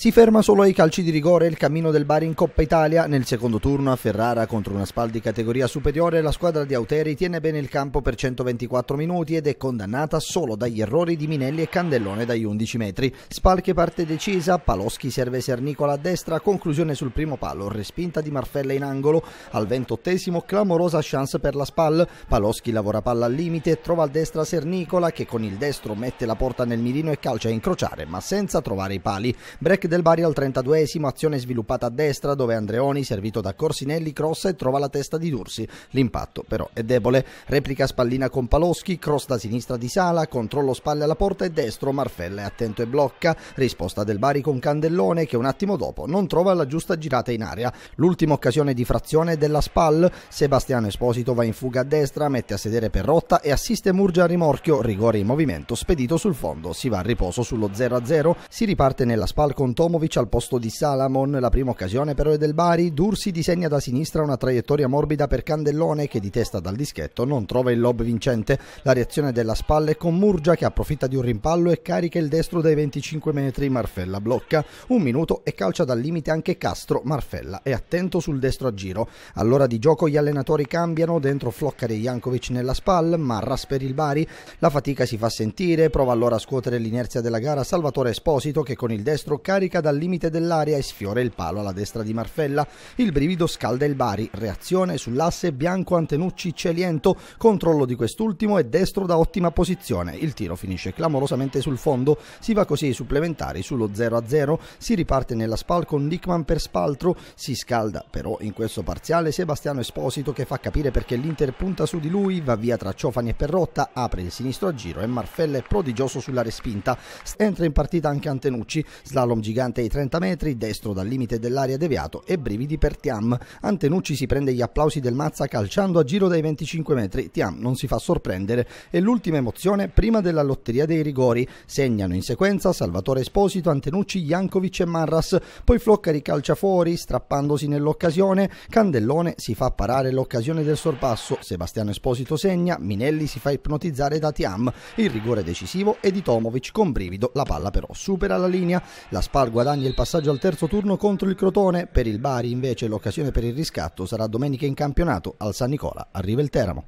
Si ferma solo ai calci di rigore il cammino del Bari in Coppa Italia. Nel secondo turno a Ferrara contro una Spal di categoria superiore la squadra di Auteri tiene bene il campo per 124 minuti ed è condannata solo dagli errori di Minelli e Candellone dagli 11 metri. Spal che parte decisa, Paloschi serve Sernicola a destra, conclusione sul primo palo, respinta di Marfella in angolo. Al ventottesimo clamorosa chance per la Spal. Paloschi lavora palla al limite, trova a destra Sernicola che con il destro mette la porta nel mirino e calcia a incrociare ma senza trovare i pali. Break del Bari al 32esimo, azione sviluppata a destra dove Andreoni, servito da Corsinelli, crossa e trova la testa di Dursi. L'impatto però è debole. Replica spallina con Paloschi, cross da sinistra di Sala, controllo spalle alla porta e destro Marfella è attento e blocca. Risposta del Bari con Candellone che un attimo dopo non trova la giusta girata in aria. L'ultima occasione di frazione della Spal, Sebastiano Esposito va in fuga a destra, mette a sedere per rotta e assiste Murgia a rimorchio, rigore in movimento, spedito sul fondo, si va a riposo sullo 0-0, si riparte nella Spal con Tomovic al posto di Salamon, la prima occasione però è del Bari, Dursi disegna da sinistra una traiettoria morbida per Candellone che di testa dal dischetto non trova il lob vincente, la reazione della spalla è con Murgia che approfitta di un rimpallo e carica il destro dai 25 metri, Marfella blocca, un minuto e calcia dal limite anche Castro, Marfella è attento sul destro a giro, all'ora di gioco gli allenatori cambiano, dentro Floccari e Jankovic nella spalla, Marras per il Bari, la fatica si fa sentire, prova allora a scuotere l'inerzia della gara Salvatore Esposito che con il destro carica America dal limite dell'area e sfiora il palo alla destra di Marfella. Il brivido scalda il Bari, reazione sull'asse bianco Antenucci Celiento, controllo di quest'ultimo e destro da ottima posizione. Il tiro finisce clamorosamente sul fondo, si va così ai supplementari sullo 0-0, si riparte nella SPAL con Nickman per Spaltro, si scalda però in questo parziale Sebastiano Esposito che fa capire perché l'Inter punta su di lui, va via tra Ciofani e Perrotta, apre il sinistro a giro e Marfella è prodigioso sulla respinta. Entra in partita anche Antenucci, slalom gigante ai 30 metri, destro dal limite dell'area deviato e brividi per Tiam. Antenucci si prende gli applausi del Mazza calciando a giro dai 25 metri. Tiam non si fa sorprendere e l'ultima emozione prima della lotteria dei rigori. Segnano in sequenza Salvatore Esposito, Antenucci, Jankovic e Marras. Poi Flocca ricalcia fuori, strappandosi nell'occasione. Candellone si fa parare l'occasione del sorpasso. Sebastiano Esposito segna, Minelli si fa ipnotizzare da Tiam. Il rigore decisivo è di Tomovic con brivido, la palla però supera la linea. La spada Spal guadagna il passaggio al terzo turno contro il Crotone, per il Bari invece l'occasione per il riscatto sarà domenica in campionato, al San Nicola arriva il Teramo.